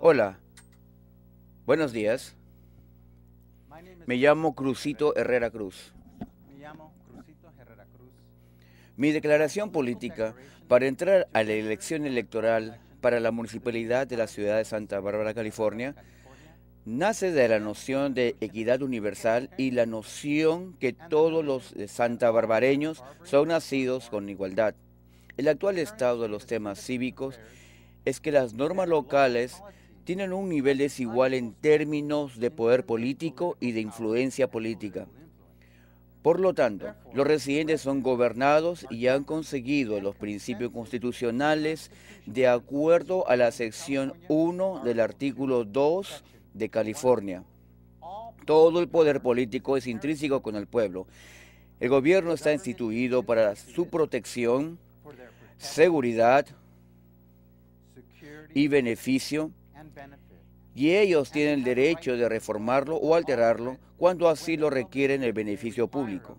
Hola, buenos días. Me llamo Crucito Herrera Cruz. Mi declaración política para entrar a la elección electoral para la municipalidad de la ciudad de Santa Bárbara, California, nace de la noción de equidad universal y la noción que todos los santabarbareños son nacidos con igualdad. El actual estado de los temas cívicos es que las normas locales tienen un nivel desigual en términos de poder político y de influencia política. Por lo tanto, los residentes son gobernados y han conseguido los principios constitucionales de acuerdo a la sección 1 del artículo 2 de California. Todo el poder político es intrínseco con el pueblo. El gobierno está instituido para su protección, seguridad y beneficio y ellos tienen el derecho de reformarlo o alterarlo cuando así lo requieren el beneficio público.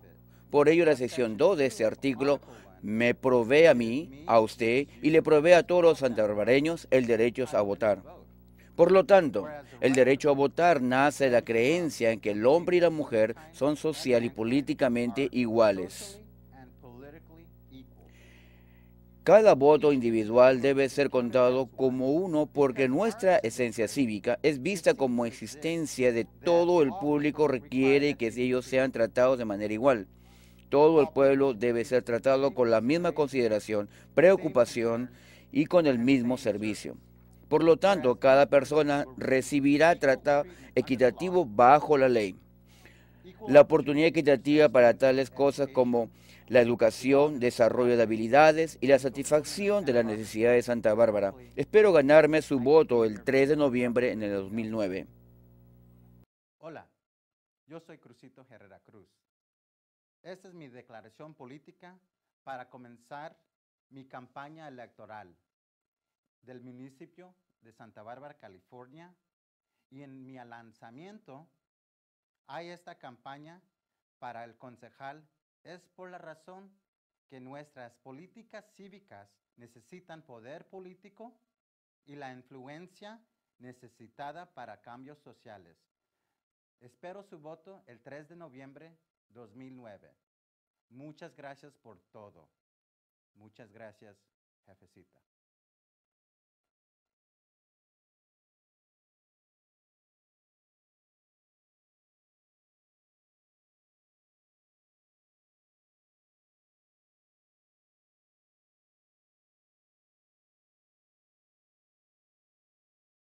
Por ello, la sección 2 de este artículo me provee a mí, a usted y le provee a todos los santarbareños el derecho a votar. Por lo tanto, el derecho a votar nace de la creencia en que el hombre y la mujer son social y políticamente iguales. Cada voto individual debe ser contado como uno porque nuestra esencia cívica es vista como existencia de todo el público requiere que ellos sean tratados de manera igual. Todo el pueblo debe ser tratado con la misma consideración, preocupación y con el mismo servicio. Por lo tanto, cada persona recibirá trato equitativo bajo la ley la oportunidad equitativa para tales cosas como la educación, desarrollo de habilidades y la satisfacción de las necesidades de Santa Bárbara. Espero ganarme su voto el 3 de noviembre en el 2009. Hola, yo soy Cruzito Herrera Cruz. Esta es mi declaración política para comenzar mi campaña electoral del municipio de Santa Bárbara, California, y en mi lanzamiento hay esta campaña para el concejal es por la razón que nuestras políticas cívicas necesitan poder político y la influencia necesitada para cambios sociales. Espero su voto el 3 de noviembre 2009. Muchas gracias por todo. Muchas gracias, jefecita.